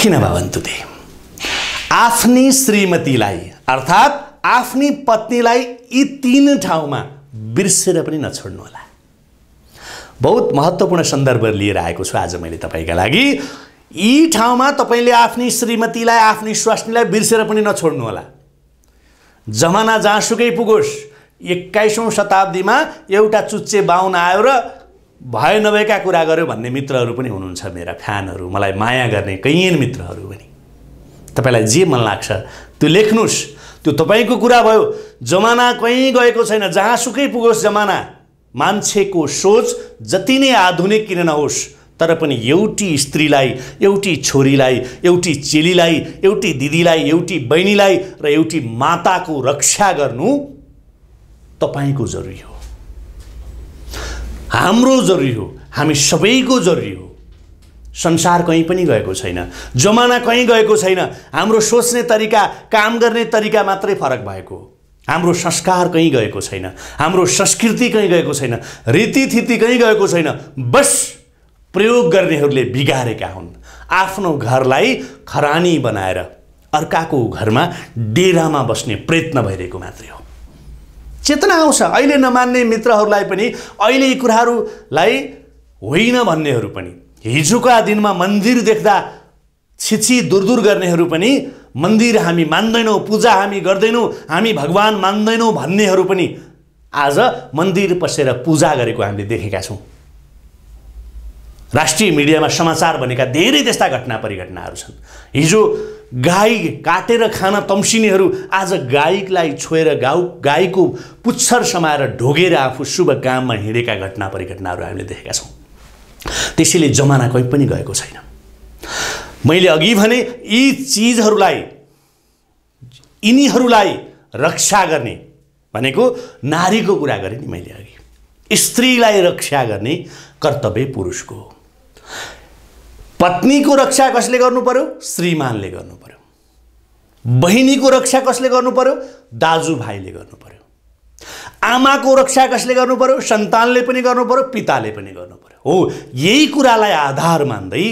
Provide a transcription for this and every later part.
दुखी नभवन्तु ते आफ्नी श्रीमतीलाई अर्थात् आफ्नी पत्नीलाई यी तिन ठाउँमा बिर्सेर पनि नछोड्नु होला बहुत महत्त्वपूर्ण सन्दर्भ लिएर आएको छु आज मैले तपाईँका लागि यी ठाउँमा तपाईँले आफ्नी श्रीमतीलाई आफ्नी स्वास्नीलाई बिर्सेर पनि नछोड्नु होला जमाना जहाँसुकै पुगोस् एक्काइसौँ शताब्दीमा एउटा चुच्चे बाहुन आयो र भए नभएका कुरा गर्यो भन्ने मित्रहरू पनि हुनुहुन्छ मेरा फ्यानहरू मलाई माया गर्ने कैयन मित्रहरू पनि तपाईँलाई जे मन लाग्छ त्यो लेख्नुहोस् त्यो तपाईँको कुरा भयो जमाना कहीँ गएको छैन जहाँसुकै पुगोस् जमाना मान्छेको सोच जति नै आधुनिक किन नहोस् तर पनि एउटी स्त्रीलाई एउटी छोरीलाई एउटी चेलीलाई एउटी दिदीलाई एउटी बहिनीलाई र एउटी माताको रक्षा गर्नु तपाईँको जरुरी हो हाम्रो जरुरी हो हामी सबैको जरुरी हो संसार कहीँ पनि गएको छैन जमाना कहीँ गएको छैन हाम्रो सोच्ने तरिका काम गर्ने तरिका मात्रै फरक भएको हो हाम्रो संस्कार कहीँ गएको छैन हाम्रो संस्कृति कहीँ गएको छैन रीतिथिति कहीँ गएको छैन बस प्रयोग गर्नेहरूले बिगारेका हुन् आफ्नो घरलाई खरानी बनाएर अर्काको घरमा डेरामा बस्ने प्रयत्न भइरहेको मात्रै हो चेतना आउँछ अहिले नमान्ने मित्रहरूलाई पनि अहिले यी कुराहरूलाई होइन भन्नेहरू पनि हिजोका दिनमा मन्दिर देख्दा छिछि दुरदुर गर्नेहरू पनि मन्दिर हामी मान्दैनौँ पूजा हामी गर्दैनौँ हामी भगवान् मान्दैनौँ भन्नेहरू पनि आज मन्दिर पसेर पूजा गरेको हामीले देखेका छौँ राष्ट्रिय मिडियामा समाचार भनेका धेरै त्यस्ता घटना परिघटनाहरू छन् हिजो गाई काटेर खान तम्सिनेहरू आज गाईलाई छोएर गाउ गाईको पुच्छर समाएर ढोगेर आफू शुभ काममा हिँडेका घटना परिघटनाहरू हामीले देखेका छौँ त्यसैले जमाना कहीँ पनि गएको छैन मैले अघि भने यी चिजहरूलाई यिनीहरूलाई रक्षा गर्ने भनेको नारीको कुरा गरेँ नि मैले अघि स्त्रीलाई रक्षा गर्ने कर्तव्य पुरुषको हो पत्नीको रक्षा कसले गर्नु पर्यो श्रीमानले गर्नु पर्यो बहिनीको रक्षा कसले गर्नु पर्यो दाजुभाइले गर्नु पर्यो आमाको रक्षा कसले गर्नु पर्यो सन्तानले पनि गर्नु पर्यो पिताले पनि गर्नु पर्यो हो यही कुरालाई आधार मान्दै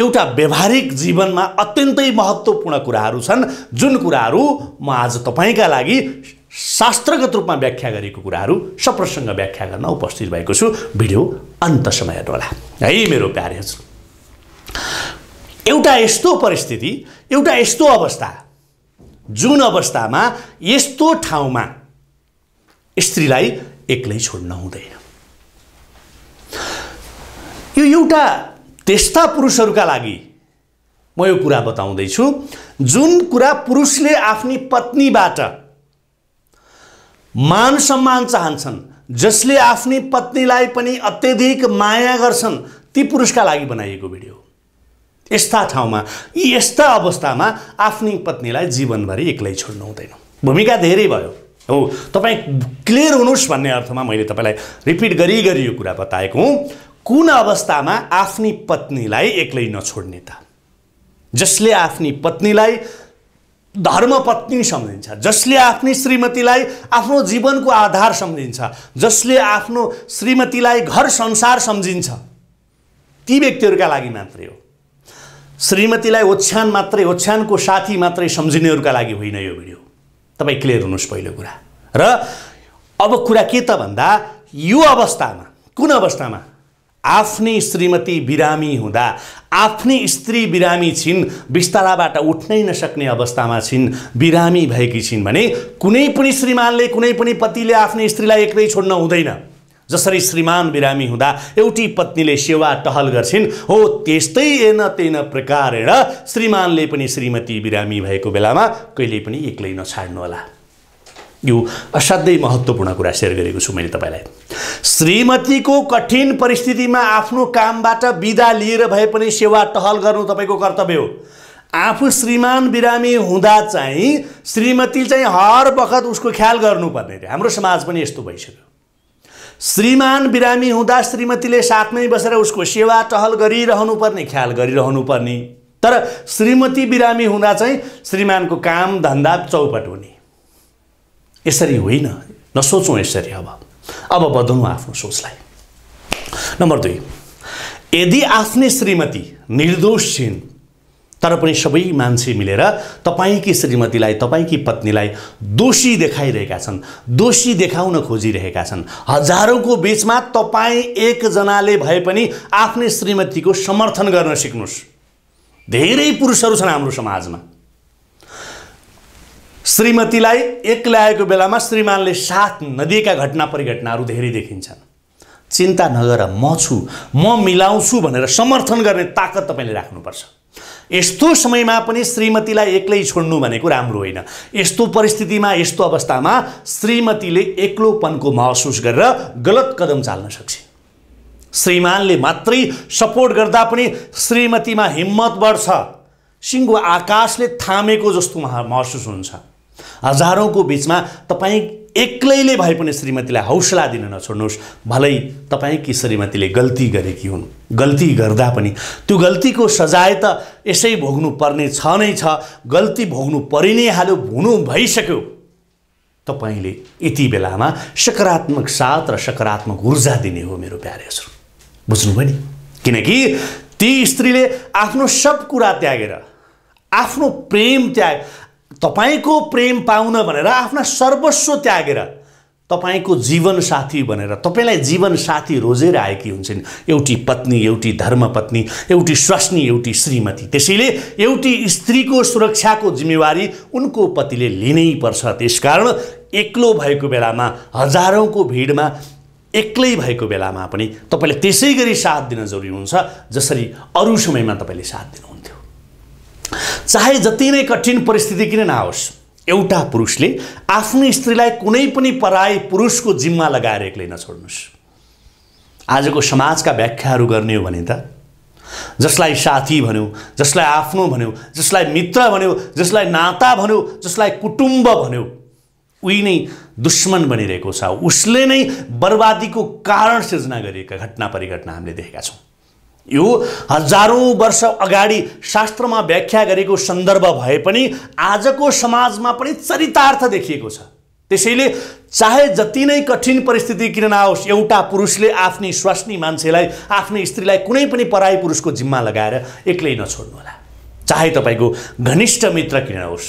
एउटा व्यवहारिक जीवनमा अत्यन्तै महत्त्वपूर्ण कुराहरू छन् जुन कुराहरू म आज तपाईँका लागि शास्त्रगत रूपमा व्याख्या गरेको कुराहरू सप्रसङ्ग व्याख्या गर्न उपस्थित भएको छु भिडियो अन्तसम्म समय होला है मेरो प्यारे हजुर एउटा यस्तो परिस्थिति एउटा यस्तो अवस्था जुन अवस्थामा यस्तो ठाउँमा स्त्रीलाई एक्लै छोड्न हुँदैन यो एउटा त्यस्ता पुरुषहरूका लागि म यो कुरा बताउँदैछु जुन कुरा पुरुषले आफ्नी पत्नीबाट मान सम्मान चाहन्छन् जसले आफ्नी पत्नीलाई पनि अत्यधिक माया गर्छन् ती पुरुषका लागि बनाइएको भिडियो यस्ता ठाउँमा यी यस्ता अवस्थामा आफ्नै पत्नीलाई जीवनभरि एक्लै छोड्नु हुँदैन भूमिका धेरै भयो हो तपाईँ क्लियर हुनुहोस् भन्ने अर्थमा मैले तपाईँलाई रिपिट गरी गरी यो कुरा बताएको हुँ कुन अवस्थामा आफ्नी पत्नीलाई एक्लै नछोड्ने त जसले आफ्नी पत्नीलाई धर्मपत्नी सम्झिन्छ जसले आफ्नै श्रीमतीलाई आफ्नो जीवनको आधार सम्झिन्छ जसले आफ्नो श्रीमतीलाई घर संसार सम्झिन्छ ती व्यक्तिहरूका लागि मात्रै हो श्रीमतीलाई ओछ्यान मात्रै ओछ्यानको साथी मात्रै सम्झिनेहरूका लागि होइन यो भिडियो तपाईँ क्लियर हुनुहोस् पहिलो कुरा र अब कुरा के त भन्दा यो अवस्थामा कुन अवस्थामा आफ्नै श्रीमती बिरामी हुँदा आफ्नै स्त्री बिरामी छिन् बिस्ताराबाट उठ्नै नसक्ने अवस्थामा छिन् बिरामी भएकी छिन् भने कुनै पनि श्रीमानले कुनै पनि पतिले आफ्नै स्त्रीलाई एक्लै छोड्न हुँदैन जसरी श्रीमान बिरामी हुँदा एउटी पत्नीले सेवा टहल गर्छिन् हो त्यस्तै एन तेन प्रकारेण श्रीमानले पनि श्रीमती बिरामी भएको बेलामा कहिल्यै पनि एक्लै नछाड्नु होला यो असाध्यै महत्त्वपूर्ण कुरा सेयर गरेको छु मैले तपाईँलाई श्रीमतीको कठिन परिस्थितिमा आफ्नो कामबाट विदा लिएर भए पनि सेवा टहल गर्नु तपाईँको कर्तव्य हो आफू श्रीमान बिरामी हुँदा चाहिँ श्रीमती चाहिँ हर बखत उसको ख्याल गर्नुपर्ने थियो हाम्रो समाज पनि यस्तो भइसक्यो श्रीमान बिरामी हुँदा श्रीमतीले साथमै बसेर उसको सेवा टहल गरिरहनु पर्ने ख्याल गरिरहनु पर्ने तर श्रीमती बिरामी हुँदा चाहिँ श्रीमानको काम धन्दा चौपट हुने यसरी होइन नसोचौँ यसरी अब अब बदलौँ आफ्नो सोचलाई नम्बर दुई यदि आफ्नै श्रीमती निर्दोष छिन् तर पनि सबै मान्छे मिलेर तपाईँकी श्रीमतीलाई तपाईँकी पत्नीलाई दोषी देखाइरहेका छन् दोषी देखाउन खोजिरहेका छन् हजारौँको बिचमा तपाईँ एकजनाले भए पनि आफ्नै श्रीमतीको समर्थन गर्न सिक्नुहोस् धेरै पुरुषहरू छन् हाम्रो समाजमा श्रीमतीलाई एक्लाएको बेलामा श्रीमानले साथ नदिएका घटना परिघटनाहरू धेरै देखिन्छन् चिन्ता नगर म छु म मिलाउँछु भनेर समर्थन गर्ने ताकत तपाईँले राख्नुपर्छ यस्तो समयमा पनि श्रीमतीलाई एक्लै छोड्नु भनेको राम्रो होइन यस्तो परिस्थितिमा यस्तो अवस्थामा श्रीमतीले एक्लोपनको महसुस गरेर गलत कदम चाल्न सक्छ श्रीमानले मात्रै सपोर्ट गर्दा पनि श्रीमतीमा हिम्मत बढ्छ सिङ्गो आकाशले थामेको जस्तो महसुस हुन्छ हजारौँको बिचमा तपाईँ एक्लैले भए पनि श्रीमतीलाई हौसला दिन नछोड्नुहोस् भलै तपाईँकी श्रीमतीले गल्ती गरेकी हुन् गल्ती गर्दा पनि त्यो गल्तीको सजाय त यसै भोग्नु पर्ने छ नै छ गल्ती भोग्नु परि नै हाल्यो हुनु भइसक्यो तपाईँले यति बेलामा सकारात्मक साथ र सकारात्मक ऊर्जा दिने हो मेरो प्यारे हजुर बुझ्नुभयो नि किनकि ती स्त्रीले आफ्नो सब कुरा त्यागेर आफ्नो प्रेम त्याग तपाईँको प्रेम पाउन भनेर आफ्ना सर्वस्व त्यागेर तपाईँको जीवनसाथी भनेर तपाईँलाई जीवनसाथी रोजेर आएकी हुन्छन् एउटी पत्नी एउटी धर्मपत्नी एउटी स्वास्नी एउटी श्रीमती त्यसैले एउटी स्त्रीको सुरक्षाको जिम्मेवारी उनको पतिले लिनै पर्छ त्यसकारण एक्लो भएको बेलामा हजारौँको भिडमा एक्लै भएको बेलामा पनि तपाईँले त्यसै गरी साथ दिन जरुरी हुन्छ जसरी अरू समयमा तपाईँले साथ दिनु चाहे जति नै कठिन परिस्थिति किन नआओस् एउटा पुरुषले आफ्नो स्त्रीलाई कुनै पनि पराई पुरुषको जिम्मा लगाएर एक्लै नछोड्नुहोस् आजको समाजका व्याख्याहरू गर्ने हो भने त जसलाई साथी भन्यो जसलाई आफ्नो भन्यो जसलाई मित्र भन्यो जसलाई नाता भन्यो जसलाई कुटुम्ब भन्यो उही नै दुश्मन बनिरहेको छ उसले नै बर्बादीको कारण सिर्जना गरिएका घटना परिघटना हामीले देखेका छौँ यो हजारौँ वर्ष अगाडि शास्त्रमा व्याख्या गरेको सन्दर्भ भए पनि आजको समाजमा पनि चरितार्थ देखिएको छ त्यसैले चाहे जति नै कठिन परिस्थिति किन नआओस् एउटा पुरुषले आफ्नै स्वास्नी मान्छेलाई आफ्नै स्त्रीलाई कुनै पनि पराई पुरुषको जिम्मा लगाएर एक्लै नछोड्नुहोला चाहे तपाईँको घनिष्ठ मित्र किन होस्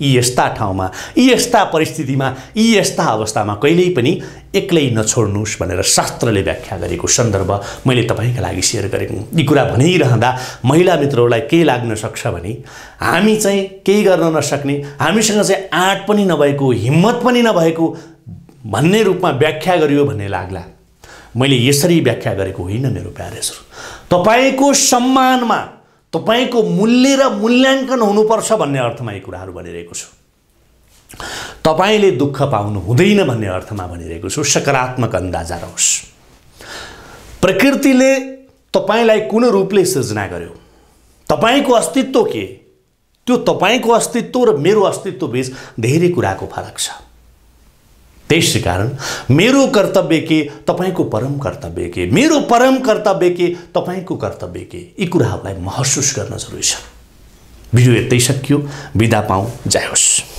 यी यस्ता ठाउँमा यी यस्ता परिस्थितिमा यी यस्ता अवस्थामा कहिल्यै पनि एक्लै नछोड्नुहोस् भनेर शास्त्रले व्याख्या गरेको सन्दर्भ मैले तपाईँका लागि सेयर गरेको यी कुरा भनिरहँदा महिला मित्रहरूलाई केही लाग्न सक्छ भने हामी चाहिँ केही गर्न नसक्ने हामीसँग चाहिँ आँट पनि नभएको हिम्मत पनि नभएको भन्ने रूपमा व्याख्या गरियो भन्ने लाग्ला मैले यसरी व्याख्या गरेको होइन मेरो प्यारेसहरू तपाईँको सम्मानमा तपाईँको मूल्य र मूल्याङ्कन हुनुपर्छ भन्ने अर्थमा यी कुराहरू भनिरहेको छु तपाईँले दुःख पाउनु हुँदैन भन्ने अर्थमा भनिरहेको छु सकारात्मक अन्दाजा रहोस् प्रकृतिले तपाईँलाई कुन रूपले सृजना गर्यो तपाईँको अस्तित्व के त्यो तपाईँको अस्तित्व र मेरो अस्तित्व बिच धेरै कुराको फरक छ कारण मेरो कर्तव्य के तपाईँको परम कर्तव्य के मेरो परम कर्तव्य के तपाईँको कर्तव्य के यी कुराहरूलाई महसुस गर्न जरुरी छ भिडियो यतै सकियो बिदा पाउँ जायोस्